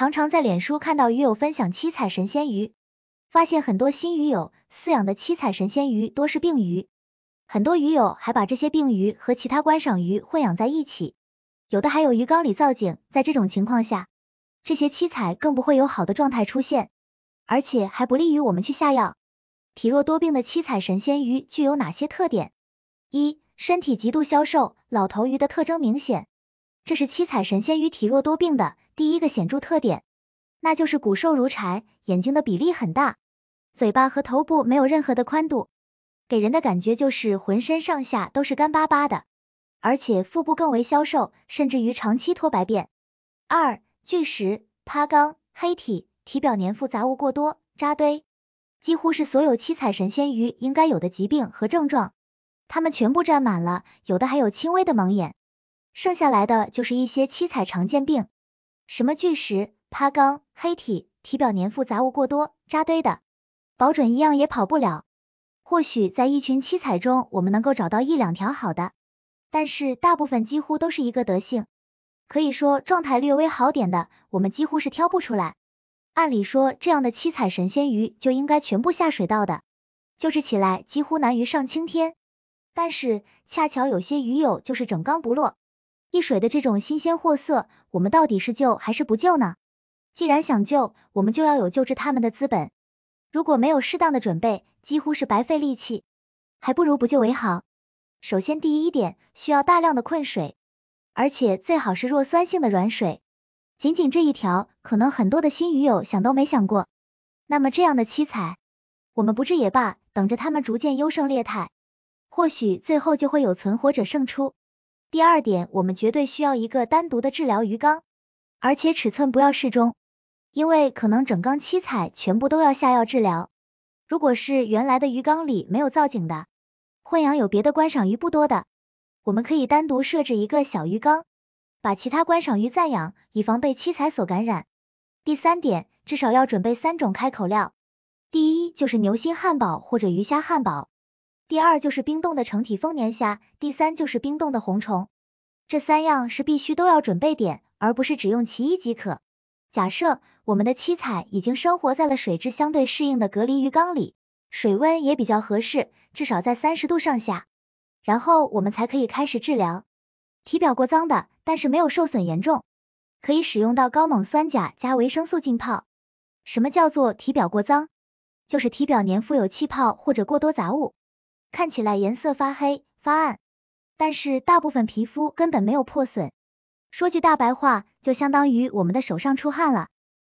常常在脸书看到鱼友分享七彩神仙鱼，发现很多新鱼友饲养的七彩神仙鱼多是病鱼，很多鱼友还把这些病鱼和其他观赏鱼混养在一起，有的还有鱼缸里造景，在这种情况下，这些七彩更不会有好的状态出现，而且还不利于我们去下药。体弱多病的七彩神仙鱼具有哪些特点？一、身体极度消瘦，老头鱼的特征明显，这是七彩神仙鱼体弱多病的。第一个显著特点，那就是骨瘦如柴，眼睛的比例很大，嘴巴和头部没有任何的宽度，给人的感觉就是浑身上下都是干巴巴的，而且腹部更为消瘦，甚至于长期脱白便。二，巨石、趴缸、黑体，体表粘附杂物过多，扎堆，几乎是所有七彩神仙鱼应该有的疾病和症状，它们全部占满了，有的还有轻微的盲眼，剩下来的就是一些七彩常见病。什么巨石、趴缸、黑体，体表粘附杂物过多、扎堆的，保准一样也跑不了。或许在一群七彩中，我们能够找到一两条好的，但是大部分几乎都是一个德性，可以说状态略微好点的，我们几乎是挑不出来。按理说，这样的七彩神仙鱼就应该全部下水道的，就是起来几乎难于上青天。但是恰巧有些鱼友就是整缸不落。一水的这种新鲜货色，我们到底是救还是不救呢？既然想救，我们就要有救治他们的资本。如果没有适当的准备，几乎是白费力气，还不如不救为好。首先第一点，需要大量的困水，而且最好是弱酸性的软水。仅仅这一条，可能很多的新鱼友想都没想过。那么这样的七彩，我们不治也罢，等着他们逐渐优胜劣汰，或许最后就会有存活者胜出。第二点，我们绝对需要一个单独的治疗鱼缸，而且尺寸不要适中，因为可能整缸七彩全部都要下药治疗。如果是原来的鱼缸里没有造景的，混养有别的观赏鱼不多的，我们可以单独设置一个小鱼缸，把其他观赏鱼暂养，以防被七彩所感染。第三点，至少要准备三种开口料，第一就是牛心汉堡或者鱼虾汉堡。第二就是冰冻的成体丰年虾，第三就是冰冻的红虫，这三样是必须都要准备点，而不是只用其一即可。假设我们的七彩已经生活在了水质相对适应的隔离鱼缸里，水温也比较合适，至少在三十度上下，然后我们才可以开始治疗。体表过脏的，但是没有受损严重，可以使用到高锰酸钾加维生素浸泡。什么叫做体表过脏？就是体表粘附有气泡或者过多杂物。看起来颜色发黑发暗，但是大部分皮肤根本没有破损。说句大白话，就相当于我们的手上出汗了，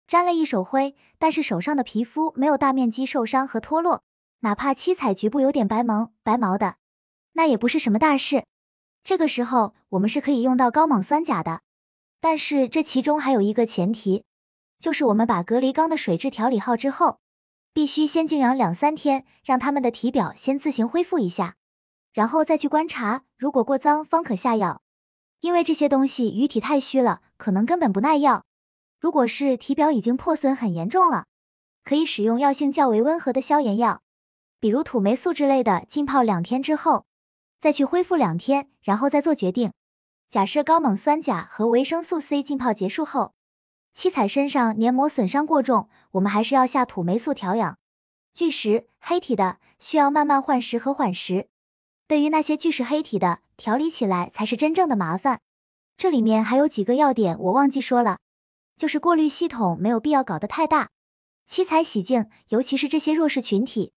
沾了一手灰，但是手上的皮肤没有大面积受伤和脱落，哪怕七彩局部有点白毛白毛的，那也不是什么大事。这个时候我们是可以用到高锰酸钾的，但是这其中还有一个前提，就是我们把隔离缸的水质调理好之后。必须先静养两三天，让它们的体表先自行恢复一下，然后再去观察，如果过脏方可下药。因为这些东西鱼体太虚了，可能根本不耐药。如果是体表已经破损很严重了，可以使用药性较为温和的消炎药，比如土霉素之类的，浸泡两天之后，再去恢复两天，然后再做决定。假设高锰酸钾和维生素 C 浸泡结束后。七彩身上黏膜损伤过重，我们还是要下土霉素调养。巨石黑体的需要慢慢换石和缓石。对于那些巨石黑体的，调理起来才是真正的麻烦。这里面还有几个要点我忘记说了，就是过滤系统没有必要搞得太大。七彩洗净，尤其是这些弱势群体，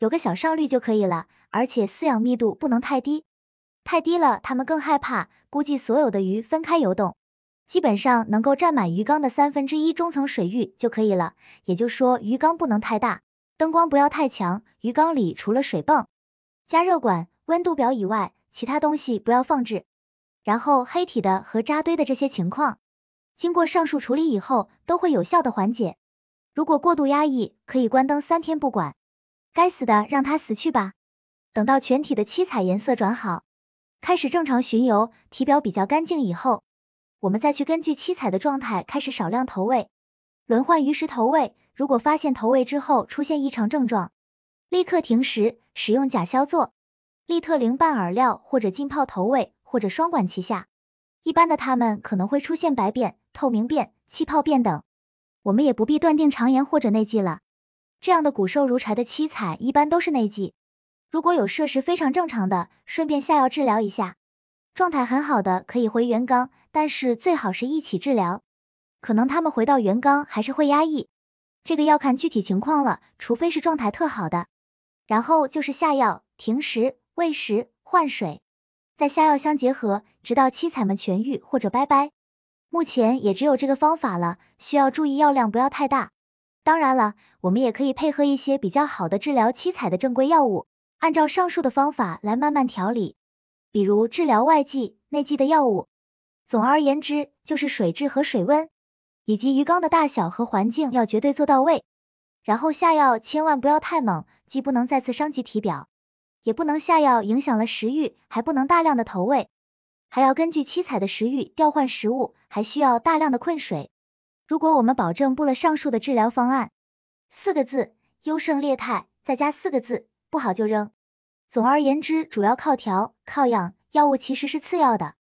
有个小上滤就可以了。而且饲养密度不能太低，太低了它们更害怕，估计所有的鱼分开游动。基本上能够占满鱼缸的三分之一中层水域就可以了，也就是说鱼缸不能太大，灯光不要太强，鱼缸里除了水泵、加热管、温度表以外，其他东西不要放置。然后黑体的和扎堆的这些情况，经过上述处理以后，都会有效的缓解。如果过度压抑，可以关灯三天不管，该死的让它死去吧。等到全体的七彩颜色转好，开始正常巡游，体表比较干净以后。我们再去根据七彩的状态开始少量投喂，轮换鱼食投喂。如果发现投喂之后出现异常症状，立刻停食，使用甲硝唑、利特灵拌饵料或者浸泡投喂，或者双管齐下。一般的它们可能会出现白便、透明便、气泡便等，我们也不必断定肠炎或者内寄了。这样的骨瘦如柴的七彩一般都是内寄，如果有摄食非常正常的，顺便下药治疗一下。状态很好的可以回原缸，但是最好是一起治疗，可能他们回到原缸还是会压抑，这个要看具体情况了，除非是状态特好的。然后就是下药、停食、喂食、换水，再下药相结合，直到七彩们痊愈或者拜拜。目前也只有这个方法了，需要注意药量不要太大。当然了，我们也可以配合一些比较好的治疗七彩的正规药物，按照上述的方法来慢慢调理。比如治疗外剂、内剂的药物，总而言之就是水质和水温，以及鱼缸的大小和环境要绝对做到位，然后下药千万不要太猛，既不能再次伤及体表，也不能下药影响了食欲，还不能大量的投喂，还要根据七彩的食欲调换食物，还需要大量的困水。如果我们保证布了上述的治疗方案，四个字优胜劣汰，再加四个字不好就扔。总而言之，主要靠调、靠养，药物其实是次要的。